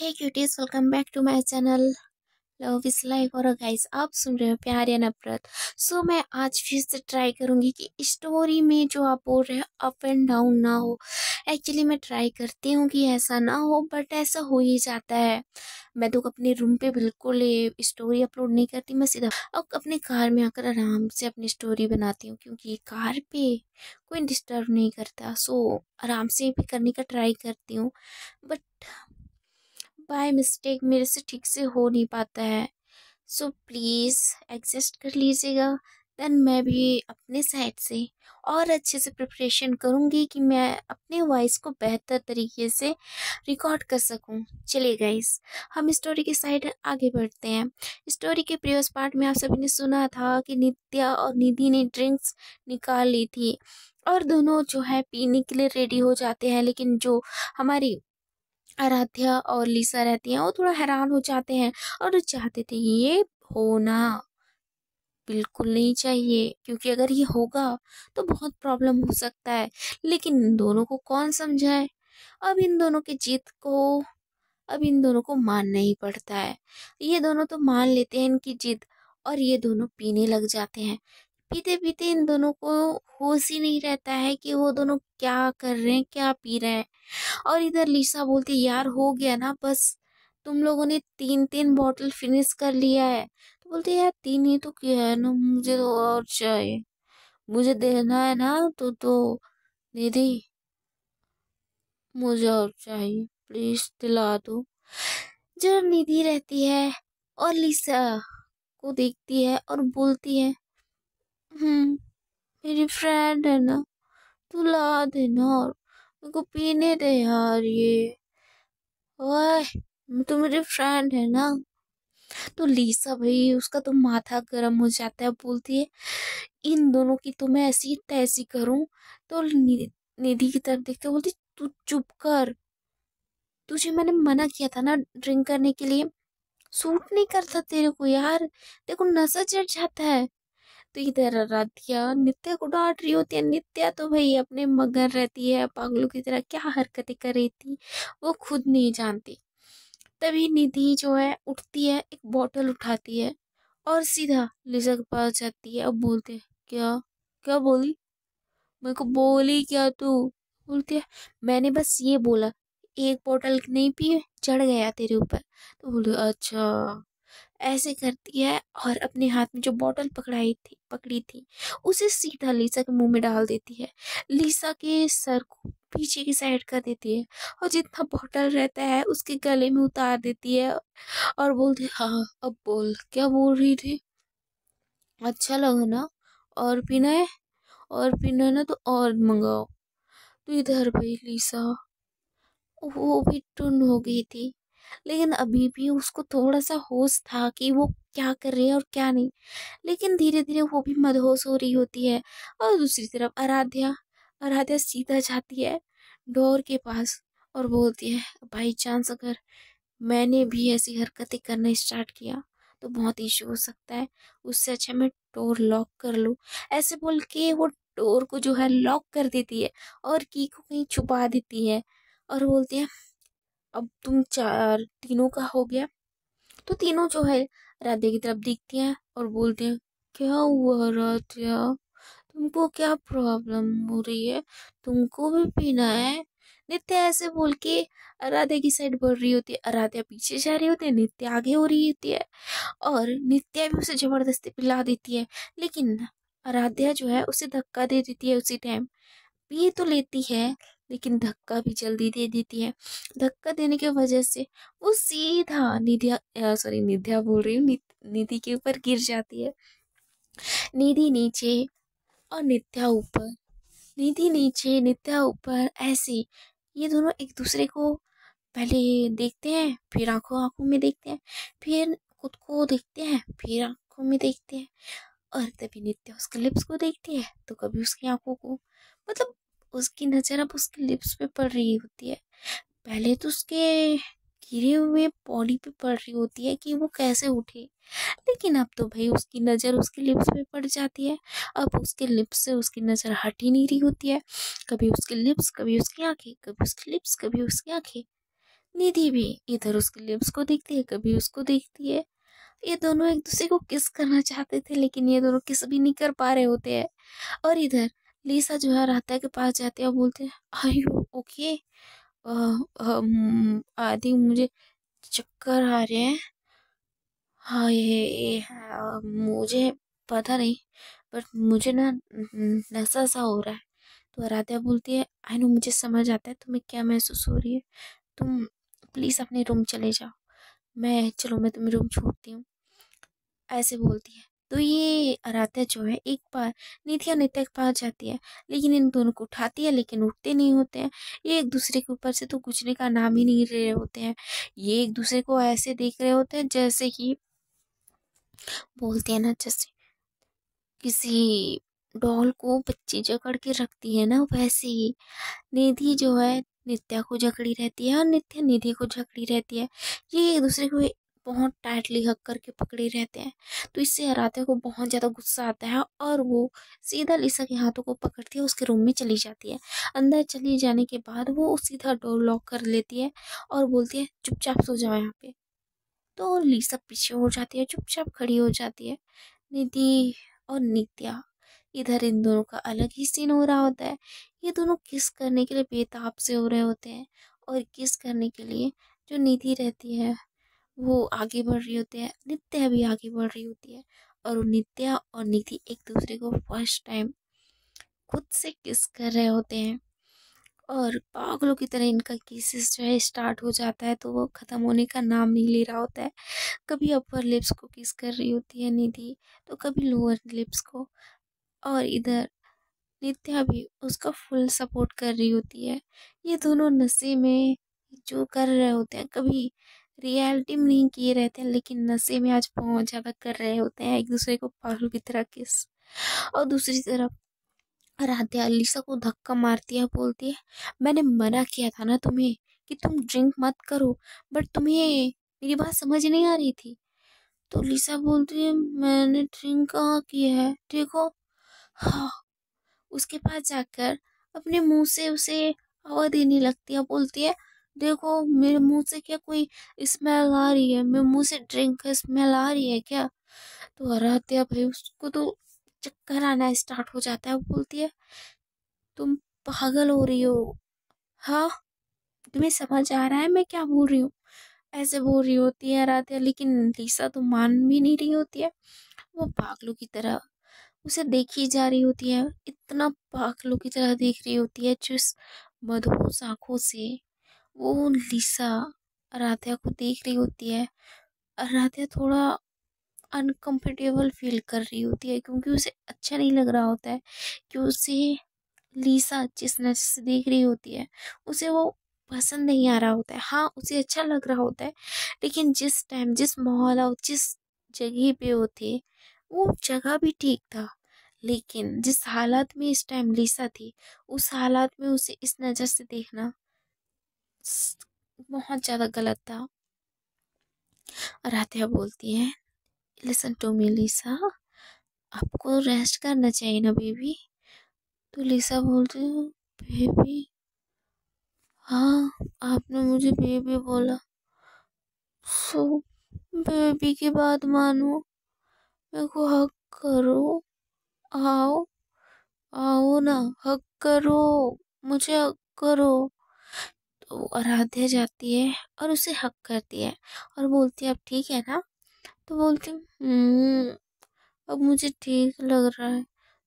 Hey cuties welcome back to my channel love is life और guys आप सुन रहे हो प्यार या नफरत सो so, मैं आज फिर से ट्राई करूँगी कि स्टोरी में जो आप बोल रहे हो अप एंड डाउन ना हो एक्चुअली मैं ट्राई करती हूँ कि ऐसा ना हो बट ऐसा हो ही जाता है मैं तो अपने रूम पे बिल्कुल स्टोरी अपलोड नहीं करती मैं सीधा और अपने कार में आकर आराम से अपनी स्टोरी बनाती हूँ क्योंकि कार पे कोई डिस्टर्ब नहीं करता सो आराम से भी करने का ट्राई करती हूँ बट बाय मिस्टेक मेरे से ठीक से हो नहीं पाता है सो प्लीज़ एग्जस्ट कर लीजिएगा देन मैं भी अपने साइड से और अच्छे से प्रिपरेशन करूँगी कि मैं अपने वॉइस को बेहतर तरीके से रिकॉर्ड कर सकूँ चलिए गाइस हम स्टोरी के साइड आगे बढ़ते हैं स्टोरी के प्रीवियस पार्ट में आप सभी ने सुना था कि नित्या और निधि ने ड्रिंक्स निकाल ली थी और दोनों जो है पीने के लिए रेडी हो जाते हैं लेकिन जो हमारी आराध्या और लीसा रहती हैं वो थोड़ा हैरान हो जाते हैं और चाहते थे ये होना बिल्कुल नहीं चाहिए क्योंकि अगर ये होगा तो बहुत प्रॉब्लम हो सकता है लेकिन इन दोनों को कौन समझाए अब इन दोनों के जीत को अब इन दोनों को मानना ही पड़ता है ये दोनों तो मान लेते हैं इनकी जिद और ये दोनों पीने लग जाते हैं पीते पीते इन दोनों को होश ही नहीं रहता है कि वो दोनों क्या कर रहे हैं क्या पी रहे हैं और इधर लीसा बोलती यार हो गया ना बस तुम लोगों ने तीन तीन बॉटल फिनिश कर लिया है तो बोलते यार तीन ही तो किया है ना मुझे तो और चाहिए मुझे देना है ना तो तो दीदी मुझे और चाहिए प्लीज दिला दो जब निधि रहती है और लीसा को देखती है और बोलती है हम्म मेरी फ्रेंड है ना तू ला देना और मेरे को पीने दे यार ये ओए तू तो मेरी फ्रेंड है ना तो लीसा भाई उसका तो माथा गर्म हो जाता है बोलती है इन दोनों की तो मैं ऐसी तैसी करूं तो निधि की तरफ देखते बोलती तू चुप कर तुझे मैंने मना किया था ना ड्रिंक करने के लिए सूट नहीं करता तेरे को यार देखो नशा चढ़ जाता है तो इधर राधिया नित्या को डांट रही होती है नित्या तो भाई अपने मगन रहती है पागलों की तरह क्या हरकतें कर रही थी वो खुद नहीं जानती तभी निधि जो है उठती है एक बॉटल उठाती है और सीधा लिजा के पास जाती है अब बोलते है क्या क्या बोली मेरे को बोली क्या तू बोलती है मैंने बस ये बोला एक बॉटल नहीं पिए चढ़ गया तेरे ऊपर तो बोले अच्छा ऐसे करती है और अपने हाथ में जो बॉटल पकड़ाई थी पकड़ी थी उसे सीधा लीसा के मुंह में डाल देती है लीसा के सर को पीछे की साइड कर देती है और जितना बॉटल रहता है उसके गले में उतार देती है और बोलती है हाँ अब बोल क्या बोल रही थी अच्छा लगा ना और पीना है और पीना है ना तो और मंगाओ तो इधर भाई लीसा वो भी टुन हो गई थी लेकिन अभी भी उसको थोड़ा सा होश था कि वो क्या कर रही है और क्या नहीं लेकिन धीरे धीरे वो भी मदहोश हो रही होती है और दूसरी तरफ आराध्या आराध्या सीधा जाती है डोर के पास और बोलती है बाई चांस अगर मैंने भी ऐसी हरकतें करना स्टार्ट किया तो बहुत इशू हो सकता है उससे अच्छा मैं डोर लॉक कर लूँ ऐसे बोल के वो डोर को जो है लॉक कर देती है और की को कहीं छुपा देती है और बोलती है अब तुम चार तीनों का हो गया तो तीनों जो है राधे की तरफ देखते हैं और बोलते हैं क्या हुआ राधिया तुमको क्या प्रॉब्लम हो रही है तुमको भी पीना है नित्य ऐसे बोल के आराध्या की साइड बढ़ रही होती है आराध्या पीछे जा रही होती है नित्य आगे हो रही होती है और नित्या भी उसे ज़बरदस्ती पिला देती है लेकिन आराध्या जो है उसे धक्का दे देती है उसी टाइम पी तो लेती है लेकिन धक्का भी जल्दी दे देती है धक्का देने की वजह से वो सीधा निधिया सॉरी निधिया बोल रही हूँ निधि के ऊपर गिर जाती है निधि नीचे और नित्या ऊपर निधि नीचे नित्या ऊपर ऐसे ये दोनों एक दूसरे को पहले देखते हैं फिर आंखों आंखों में देखते हैं फिर खुद को देखते हैं फिर आंखों में देखते हैं और तभी नित्या उसके लिप्स को देखती है तो कभी उसकी आंखों को मतलब उसकी नज़र अब उसके लिप्स पे पड़ रही होती है पहले तो उसके गिरे हुए बॉडी पे पड़ रही होती है कि वो कैसे उठे लेकिन अब तो भाई उसकी नज़र उसके लिप्स पे पड़ जाती है अब उसके लिप्स से उसकी नज़र हट ही नहीं रही होती है कभी उसके लिप्स कभी उसकी आँखें कभी उसकी लिप्स कभी उसकी आँखें निधि भी इधर उसके लिप्स को देखती है कभी उसको देखती है ये दोनों एक दूसरे को किस करना चाहते थे लेकिन ये दोनों किस भी नहीं कर पा रहे होते हैं और इधर लीसा जो है रहता के पास जाते है और बोलते हैं आर ओके आई थिंक मुझे चक्कर आ रहे हैं हाँ ये, ये हाँ, मुझे पता नहीं बट मुझे ना नशा सा हो रहा है तो राधा बोलती है आई नो मुझे समझ आता है तुम्हें क्या महसूस हो रही है तुम प्लीज़ अपने रूम चले जाओ मैं चलो मैं तुम्हें रूम छोड़ती हूँ ऐसे बोलती है तो ये आराध्या जो है एक बार नित्या नित्य के पास जाती है लेकिन इन दोनों को उठाती है लेकिन उठते नहीं होते हैं ये एक दूसरे के ऊपर से तो गुजने का नाम ही नहीं ले रहे होते हैं ये एक दूसरे को ऐसे देख रहे होते हैं जैसे कि बोलते हैं ना जैसे किसी डॉल को बच्ची जकड़ के रखती है ना वैसे ही निधि जो है नित्या को जकड़ी रहती है और नित्य निधि को जकड़ी रहती है ये एक दूसरे को बहुत टाइटली हक करके पकड़े रहते हैं तो इससे राधे को बहुत ज़्यादा गुस्सा आता है और वो सीधा लिसा के हाथों को पकड़ती है उसके रूम में चली जाती है अंदर चली जाने के बाद वो सीधा डोर लॉक कर लेती है और बोलती है चुपचाप सो जाओ यहाँ पे तो लिसा पीछे हो जाती है चुपचाप खड़ी हो जाती है निधि और नित्या इधर इन दोनों का अलग ही सीन हो रहा होता है ये दोनों किस करने के लिए बेताब से हो रहे होते हैं और किस करने के लिए जो निधि रहती है वो आगे बढ़ रही होती है नित्या भी आगे बढ़ रही होती है और नित्या और निधि एक दूसरे को फर्स्ट टाइम खुद से किस कर रहे होते हैं और पागलों की तरह इनका केसेस जो है स्टार्ट हो जाता है तो वो ख़त्म होने का नाम नहीं ले रहा होता है कभी अपर लिप्स को किस कर रही होती है निधि तो कभी लोअर लिप्स को और इधर नित्या भी उसका फुल सपोर्ट कर रही होती है ये दोनों नशे में जो कर रहे होते हैं कभी रियलिटी में नहीं किए रहते हैं लेकिन नशे में आज बहुत ज़्यादा कर रहे होते हैं एक दूसरे को पागल की तरह किस और दूसरी तरफ राध्या अलीसा को धक्का मारती है बोलती है मैंने मना किया था ना तुम्हें कि तुम ड्रिंक मत करो बट तुम्हें मेरी बात समझ नहीं आ रही थी तो लिसा बोलती है मैंने ड्रिंक कहाँ की है देखो हाँ उसके पास जाकर अपने मुंह से उसे हवा देने लगती है बोलती है देखो मेरे मुंह से क्या कोई स्मेल आ रही है मेरे मुंह से ड्रिंक का स्मेल आ रही है क्या तो रहत्या भाई उसको तो चक्कर आना स्टार्ट हो जाता है वो बोलती है तुम पागल हो रही हो हाँ तुम्हें समझ आ रहा है मैं क्या बोल रही हूँ ऐसे बोल रही होती है आराध्या लेकिन लीसा तो मान भी नहीं रही होती है वो पागलों की तरह उसे देखी जा रही होती है इतना पागलों की तरह देख रही होती है जिस मधुस आंखों से वो लिसा आराध्या को देख रही होती है आराध्या थोड़ा अनकम्फर्टेबल फील कर रही होती है क्योंकि उसे अच्छा नहीं लग रहा होता है कि उसे लीसा जिस नजर से देख रही होती है उसे वो पसंद नहीं आ रहा होता है हाँ उसे अच्छा लग रहा होता है लेकिन जिस टाइम जिस माहौल और जिस जगह पे थे वो जगह भी ठीक था लेकिन जिस हालात में इस टाइम लीसा थी उस हालात में उसे इस नज़र से देखना बहुत ज़्यादा गलत था और आत्या बोलती है लिसन टू मी लिसा आपको रेस्ट करना चाहिए ना बेबी तो लिसा बोलती है बेबी हाँ आपने मुझे बेबी बोला सो बेबी की बात मानो मेरे को हक करो आओ आओ ना हक करो मुझे हक करो आराध्या जाती है और उसे हक करती है और बोलती है अब ठीक है ना तो बोलती हम्म, अब मुझे ठीक लग रहा है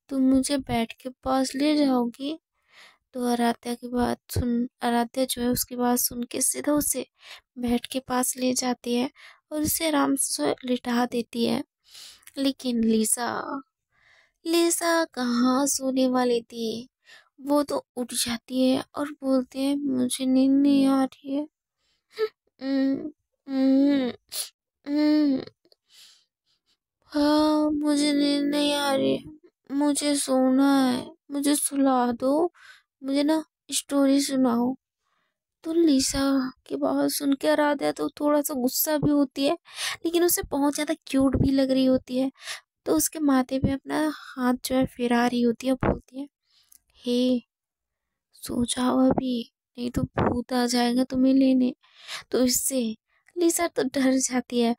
तुम मुझे बैठ के पास ले जाओगी तो आराध्या की बात सुन आराध्या जो है उसकी बात सुन के सीधा उसे बैठ के पास ले जाती है और उसे आराम से लिटा देती है लेकिन लीसा लीसा कहाँ सोने वाली थी वो तो उठ जाती है और बोलते हैं मुझे नींद नहीं हम्म। आ रही है हम्म, हम्म, हाँ मुझे नींद नहीं आ रही है मुझे सोना है मुझे सुला दो मुझे ना स्टोरी सुनाओ तो लीसा की बात सुन के आराध्या तो थोड़ा सा गुस्सा भी होती है लेकिन उसे बहुत ज़्यादा क्यूट भी लग रही होती है तो उसके माथे पे अपना हाथ जो है फिरा रही होती है बोलती है हे सो जाओ भी नहीं तो भूत आ जाएगा तुम्हें लेने तो इससे लीसा तो डर जाती है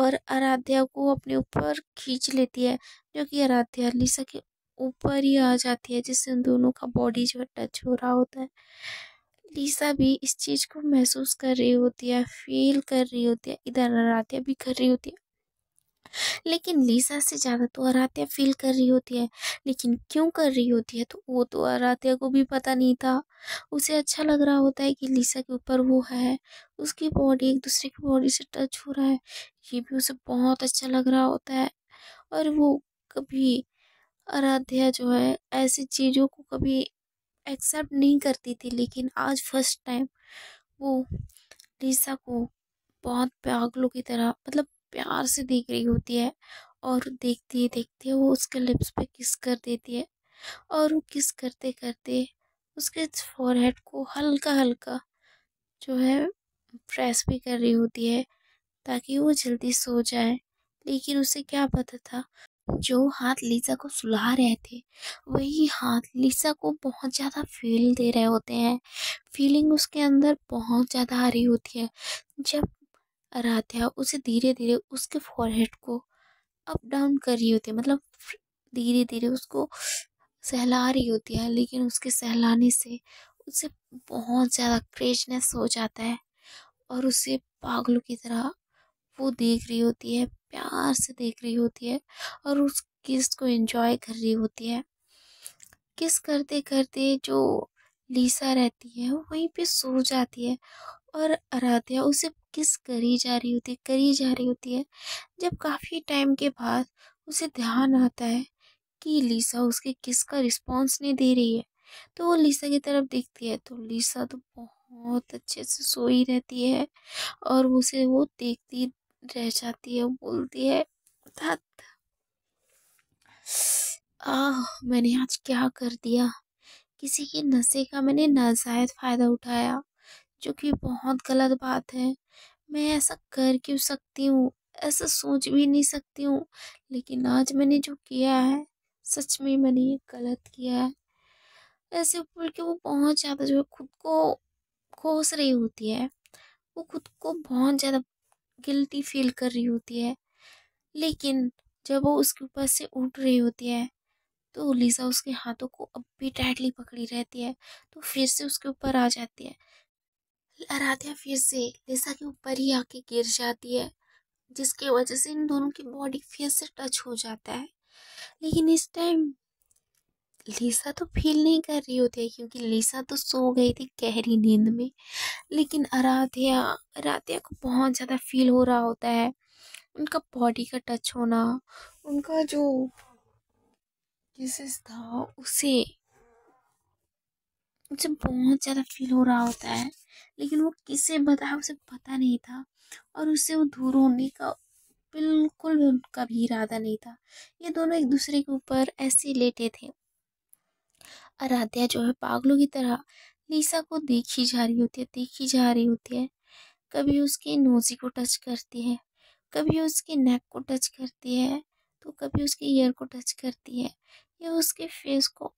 और आराध्या को अपने ऊपर खींच लेती है जो कि आराध्या लीसा के ऊपर ही आ जाती है जिससे उन दोनों का बॉडी जो टच हो रहा होता है लीसा भी इस चीज़ को महसूस कर रही होती है फील कर रही होती है इधर आराध्या भी कर रही होती है लेकिन लीसा से ज़्यादा तो आराध्या फील कर रही होती है लेकिन क्यों कर रही होती है तो वो तो आराध्या को भी पता नहीं था उसे अच्छा लग रहा होता है कि लीसा के ऊपर वो है उसकी बॉडी एक दूसरे की बॉडी से टच हो रहा है ये भी उसे बहुत अच्छा लग रहा होता है और वो कभी आराध्या जो है ऐसी चीज़ों को कभी एक्सेप्ट नहीं करती थी लेकिन आज फर्स्ट टाइम वो लीसा को बहुत पागलों की तरह मतलब प्यार से देख रही होती है और देखते देखते वो उसके लिप्स पे किस कर देती है और वो किस करते करते उसके फॉरहेड को हल्का हल्का जो है प्रेस भी कर रही होती है ताकि वो जल्दी सो जाए लेकिन उसे क्या पता था जो हाथ लीसा को सुला रहे थे वही हाथ लीसा को बहुत ज़्यादा फील दे रहे होते हैं फीलिंग उसके अंदर बहुत ज़्यादा आ रही होती है जब आराध्या उसे धीरे धीरे उसके फॉरहेड को अप डाउन कर रही होती है मतलब धीरे धीरे उसको सहला रही होती है लेकिन उसके सहलाने से उसे बहुत ज़्यादा क्रेजनेस हो जाता है और उसे पागलों की तरह वो देख रही होती है प्यार से देख रही होती है और उस किस को एंजॉय कर रही होती है किस करते करते जो लीसा रहती है वहीं पे सो जाती है और आराध्या उसे किस करी जा रही होती है करी जा रही होती है जब काफ़ी टाइम के बाद उसे ध्यान आता है कि लीसा उसके किस का रिस्पॉन्स नहीं दे रही है तो वो लीसा की तरफ देखती है तो लीसा तो बहुत अच्छे से सोई रहती है और उसे वो देखती रह जाती है बोलती है आ, आह मैंने आज क्या कर दिया किसी की नशे का मैंने नाजायद फ़ायदा उठाया जो कि बहुत गलत बात है मैं ऐसा कर क्यों सकती हूँ ऐसा सोच भी नहीं सकती हूँ लेकिन आज मैंने जो किया है सच में मैंने ये गलत किया है ऐसे बोल के वो बहुत ज़्यादा जो है खुद को खोस रही होती है वो खुद को बहुत ज़्यादा गिल्टी फील कर रही होती है लेकिन जब वो उसके ऊपर से उठ रही होती है तो लीसा उसके हाथों को अब भी टाइटली पकड़ी रहती है तो फिर से उसके ऊपर आ जाती है कि आराध्या फिर से लेसा के ऊपर ही आके गिर जाती है जिसकी वजह से इन दोनों की बॉडी फिर से टच हो जाता है लेकिन इस टाइम लीसा तो फील नहीं कर रही होती है क्योंकि लीसा तो सो गई थी गहरी नींद में लेकिन आराध्या आराध्या को बहुत ज़्यादा फील हो रहा होता है उनका बॉडी का टच होना उनका जो किसेस था उसे उसे बहुत ज़्यादा फील हो रहा होता है लेकिन वो किसे बताया उसे पता नहीं था और उससे वो दूर होने का बिल्कुल भी उनका भी इरादा नहीं था ये दोनों एक दूसरे के ऊपर ऐसे लेटे थे आराध्या जो है पागलों की तरह लीसा को देखी जा रही होती है देखी जा रही होती है कभी उसके नोजी को टच करती है कभी उसके नेक को टच करती है तो कभी उसके ईयर को टच करती है या उसके फेस को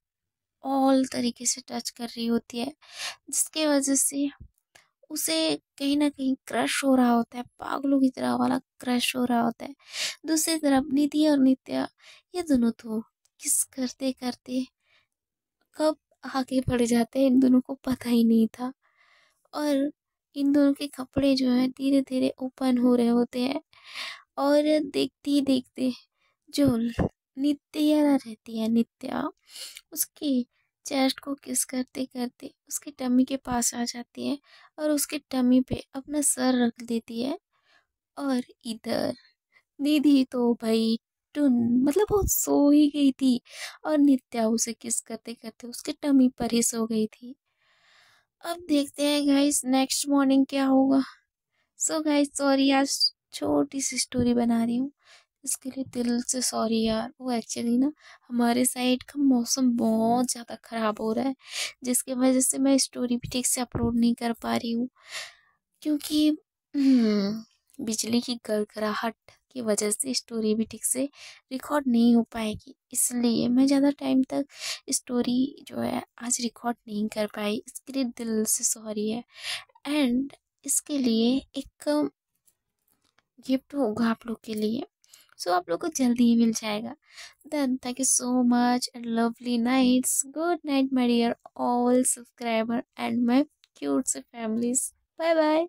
ऑल तरीके से टच कर रही होती है जिसके वजह से उसे कहीं ना कहीं क्रश हो रहा होता है पागलों की तरह वाला क्रश हो रहा होता है दूसरी तरफ निधि और नित्या ये दोनों तो किस करते करते कब आगे बढ़ जाते हैं इन दोनों को पता ही नहीं था और इन दोनों के कपड़े जो हैं धीरे धीरे ओपन हो रहे होते हैं और देखते ही देखते जो नित्या रहती है नित्या उसके चेस्ट को किस करते करते उसके टमी के पास आ जाती है और उसके टमी पे अपना सर रख देती है और इधर दीदी तो भाई टुन मतलब वो सो ही गई थी और नित्या उसे किस करते करते उसके टमी पर ही सो गई थी अब देखते हैं गाइस नेक्स्ट मॉर्निंग क्या होगा सो गाइस सॉरी आज छोटी सी स्टोरी बना रही हूँ इसके लिए दिल से सॉरी यार वो एक्चुअली ना हमारे साइड का मौसम बहुत ज़्यादा ख़राब हो रहा है जिसके वजह से मैं स्टोरी भी ठीक से अपलोड नहीं कर पा रही हूँ क्योंकि हम्म, बिजली की गड़गड़ाहट की वजह से स्टोरी भी ठीक से रिकॉर्ड नहीं हो पाएगी इसलिए मैं ज़्यादा टाइम तक स्टोरी जो है आज रिकॉर्ड नहीं कर पाई इसके लिए दिल से सॉरी है एंड इसके लिए एक गिफ्ट होगा आप लोग के लिए सो आप लोग को जल्दी ही मिल जाएगा then thank you so much and lovely nights good night my dear all subscriber and my cute से फैमिलीज बाय बाय